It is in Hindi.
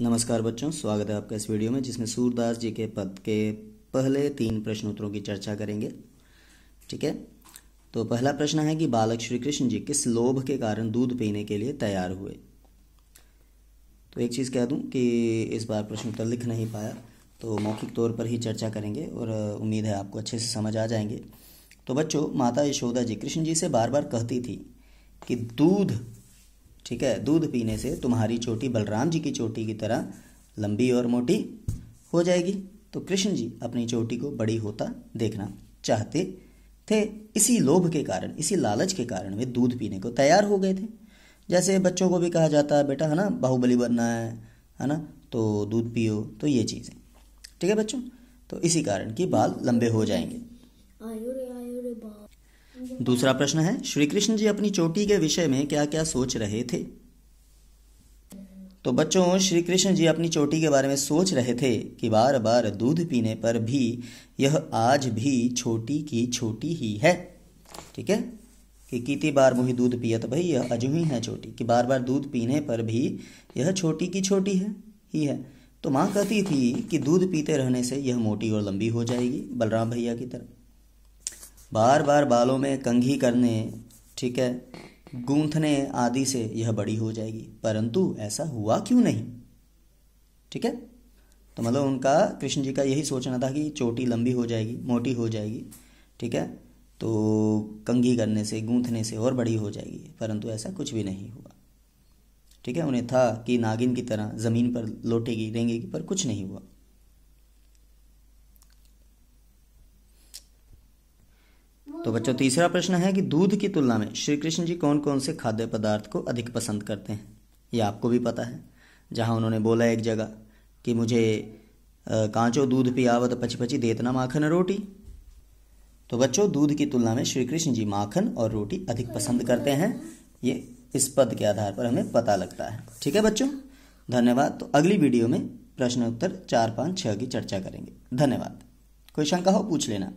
नमस्कार बच्चों स्वागत है आपका इस वीडियो में जिसमें सूरदास जी के पद के पहले तीन प्रश्नोत्तरों की चर्चा करेंगे ठीक है तो पहला प्रश्न है कि बालक श्री कृष्ण जी किस लोभ के कारण दूध पीने के लिए तैयार हुए तो एक चीज़ कह दूं कि इस बार प्रश्न उत्तर लिख नहीं पाया तो मौखिक तौर पर ही चर्चा करेंगे और उम्मीद है आपको अच्छे से समझ आ जाएंगे तो बच्चों माता यशोदा जी कृष्ण जी से बार बार कहती थी कि दूध ठीक है दूध पीने से तुम्हारी चोटी बलराम जी की चोटी की तरह लंबी और मोटी हो जाएगी तो कृष्ण जी अपनी चोटी को बड़ी होता देखना चाहते थे इसी लोभ के कारण इसी लालच के कारण वे दूध पीने को तैयार हो गए थे जैसे बच्चों को भी कहा जाता है बेटा है ना बाहुबली बनना है है ना तो दूध पियो तो ये चीज़ें ठीक है बच्चों तो इसी कारण कि बाल लंबे हो जाएंगे दूसरा प्रश्न है श्री कृष्ण जी अपनी चोटी के विषय में क्या क्या सोच रहे थे तो बच्चों श्री कृष्ण जी अपनी चोटी के बारे में सोच रहे थे कि बार बार दूध पीने पर भी यह आज भी छोटी की छोटी ही है ठीक है कि कितनी बार मुही दूध तो भाई यह अजूही है छोटी कि बार बार दूध पीने पर भी यह छोटी की छोटी है ही है तो माँ कहती थी कि दूध पीते रहने से यह मोटी और लंबी हो जाएगी बलराम भैया की तरह बार बार बालों में कंघी करने ठीक है गूंथने आदि से यह बड़ी हो जाएगी परंतु ऐसा हुआ क्यों नहीं ठीक है तो मतलब उनका कृष्ण जी का यही सोचना था कि चोटी लंबी हो जाएगी मोटी हो जाएगी ठीक है तो कंघी करने से गूंथने से और बड़ी हो जाएगी परंतु ऐसा कुछ भी नहीं हुआ ठीक है उन्हें था कि नागिन की तरह ज़मीन पर लौटेगी रेंगेगी पर कुछ नहीं हुआ तो बच्चों तीसरा प्रश्न है कि दूध की तुलना में श्री कृष्ण जी कौन कौन से खाद्य पदार्थ को अधिक पसंद करते हैं ये आपको भी पता है जहाँ उन्होंने बोला एक जगह कि मुझे कांचो दूध पियावत तो पची पची देतना माखन रोटी तो बच्चों दूध की तुलना में श्री कृष्ण जी माखन और रोटी अधिक पसंद करते हैं ये इस पद के आधार पर हमें पता लगता है ठीक है बच्चों धन्यवाद तो अगली वीडियो में प्रश्न उत्तर चार पाँच छः की चर्चा करेंगे धन्यवाद कोई शंका हो पूछ लेना